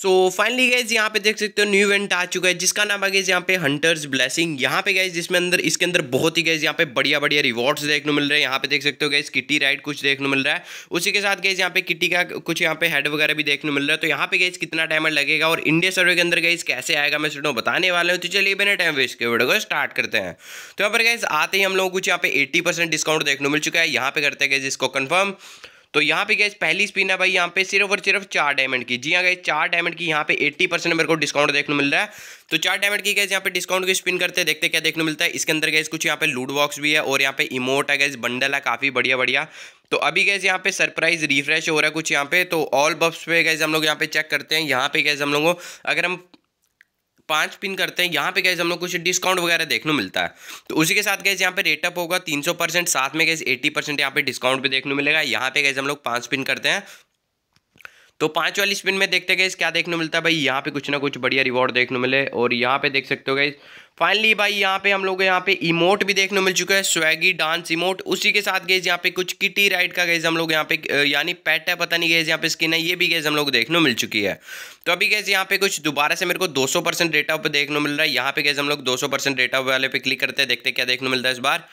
so finally guys यहाँ पे देख सकते हो न्यू इवेंट आ चुका है जिसका नाम आ गया यहाँ पे हंटर्स ब्लेसिंग यहाँ पे गए जिसमें अंदर इसके अंदर बहुत ही गए यहाँ पे बढ़िया बढ़िया रिवॉर्ड्स देखने मिल रहे हैं यहाँ पे देख सकते हो गए किटी राइड कुछ देखने मिल रहा है उसी के साथ गए यहाँ पे किट्टी का कुछ यहाँ पे हेड वगैरह भी देखने मिल रहा है तो यहाँ पे गए कितना टाइम लगेगा और इंडिया सर्वे के अंदर गैज कैसे आएगा मैं सुनो बताने वाले हूँ तो चलिए बिना टाइम वेस्ट के वीडियो को स्टार्ट करते हैं तो यहाँ पर गए आते ही हम लोग कुछ यहाँ पे एट्टी डिस्काउंट देखने मिल चुका है यहाँ पे करते गए इसको कन्फर्म तो यहाँ पे गए पहली स्पिन है भाई यहाँ पे सिर्फ और सिर्फ चार डायमंड की जी हाँ गए चार डायमंड की यहाँ पे एट्टी परसेंट मेरे को डिस्काउंट देखने मिल रहा है तो चार डायमंड की गैस यहाँ पे डिस्काउंट की स्पिन करते देखते क्या देखने मिलता है इसके अंदर गए कुछ यहाँ पे लूड बॉक्स भी है और यहाँ पे इमोट है गए बंडल है काफी बढ़िया बढ़िया तो अभी गैस यहाँ पे सरप्राइज रिफ्रेश हो रहा है कुछ यहाँ पे तो ऑल बफ्स पे गैस हम लोग यहाँ पे चेक करते हैं यहाँ पे गैस हम लोगों अगर हम पांच पिन करते हैं यहाँ पे कैसे हम लोग कुछ डिस्काउंट वगैरह देखने को मिलता है तो उसी के साथ कैसे यहाँ पे रेटअप होगा तीन सौ परसेंट साथ में कैसे एटी परसेंट यहाँ पे डिस्काउंट भी देखने को मिलेगा यहाँ पे कैसे हम लोग पांच पिन करते हैं तो पाँच वाली स्पिन में देखते गए क्या देखने मिलता है भाई यहाँ पे कुछ ना कुछ बढ़िया रिवॉर्ड देखने मिले और यहाँ पे देख सकते हो गई फाइनली भाई यहाँ पे हम लोग यहाँ पे इमोट भी देखने मिल चुका है स्वैगी डांस इमोट उसी के साथ गए यहाँ पे कुछ किटी राइड का गए हम लोग यहाँ पे यानी पैट है पता नहीं गए यहाँ पे स्किन है ये भी गए हम लोग देखने मिल चुकी है तो अभी गए यहाँ पे कुछ दोबारा से मेरे को 200 परसेंट डेटा पे देखने मिल रहा है यहाँ पे गए हम लोग सौ परसेंट डेटा वाले पे क्लिक करते हैं देखते क्या देखने मिलता है इस बार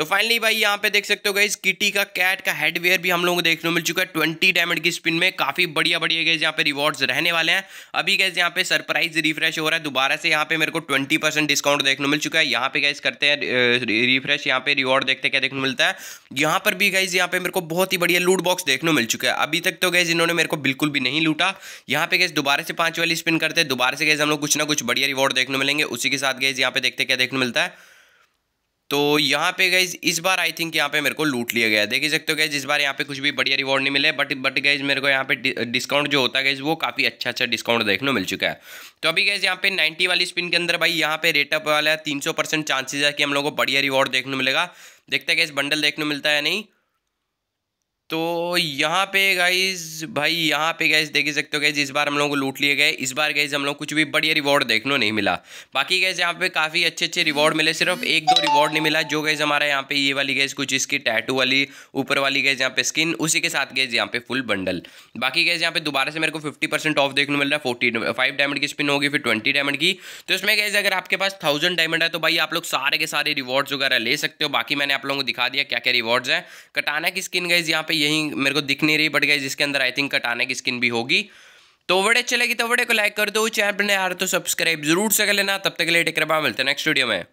तो फाइनली भाई यहाँ पे देख सकते हो गई किटी का कैट का हेडवेयर भी हम लोगों को देखने को मिल चुका है ट्वेंटी डायमंड की स्पिन में काफी बढ़िया बढ़िया गैस यहाँ पे रिवॉर्ड्स रहने वाले हैं अभी गैस यहाँ पे सरप्राइज रिफ्रेश हो रहा है दोबारा से यहाँ पे मेरे को ट्वेंटी डिस्काउंट देखने को मिल चुका है यहाँ पे गैस करते हैं रिफ्रेश यहाँ पे रिवॉर्ड देखते क्या देखने मिलता है यहाँ पर भी गाइज यहाँ पे मेरे को बहुत ही बढ़िया लूट बॉक्स देखने मिल चुका है अभी तक तो गैस इन्होंने मेरे को बिल्कुल भी नहीं लूटा यहाँ पे गैस दोबारा से पांच वाली स्पिन करते हैं दोबारा से गैस हम लोग कुछ ना कुछ बढ़िया रिवॉर्ड देखने मिलेंगे उसी के साथ गैस यहाँ पे देखते क्या देखने मिलता है तो यहाँ पे गैज इस बार आई थिंक यहाँ पे मेरे को लूट लिया गया देख ही सकते हो गैज इस बार यहाँ पे कुछ भी बढ़िया रिवॉर्ड नहीं मिले बट बट गैज मेरे को यहाँ पे डिस्काउंट जो होता है गैज वो काफ़ी अच्छा अच्छा डिस्काउंट देखने मिल चुका है तो अभी गैज यहाँ पे 90 वाली स्पिन के अंदर भाई यहाँ पे रेटअप वाला है तीन सौ चांसेस है कि हम लोग को बढ़िया रिवॉर्ड देखने मिलेगा देखते हैं इस बंडल देखने मिलता है नहीं तो यहाँ पे गाइज भाई यहाँ पे गाइज देख ही सकते हो गए इस बार हम लोगों को लूट लिए गए इस बार गए हम लोग कुछ भी बढ़िया रिवॉर्ड देखने नहीं मिला बाकी गए यहाँ पे काफ़ी अच्छे अच्छे रिवॉर्ड मिले सिर्फ एक दो रिवॉर्ड नहीं मिला जो गैस हमारा यहाँ पे ये वाली गाइज कुछ इसकी टैटू वाली ऊपर वाली गैस यहाँ पे स्किन उसी के साथ गए यहाँ पे फुल बंडल बाकी गैस यहाँ पे दोबारा से मेरे को फिफ्टी ऑफ देखने मिल रहा है फोर्टी फाइव डायमंड की स्पिन होगी फिर ट्वेंटी डायमंड की तो इसमें गए अगर आपके पास थाउजेंड डायमंड है तो भाई आप लोग सारे के सारे रिवॉर्ड्स वगैरह ले सकते हो बाकी मैंने आप लोगों को दिखा दिया क्या क्या रिवॉर्ड्स हैं कटाना की स्किन गाइज यहाँ पे यहीं मेरे को दिख नहीं रही बट गई जिसके अंदर आई थिंक कटाने की स्किन भी होगी तो वीडियो चलेगी तो वीडियो को लाइक कर दो चैनल पर नया तो सब्सक्राइब जरूर से कर लेना तब तक के लिए टेकर मिलते हैं नेक्स्ट वीडियो में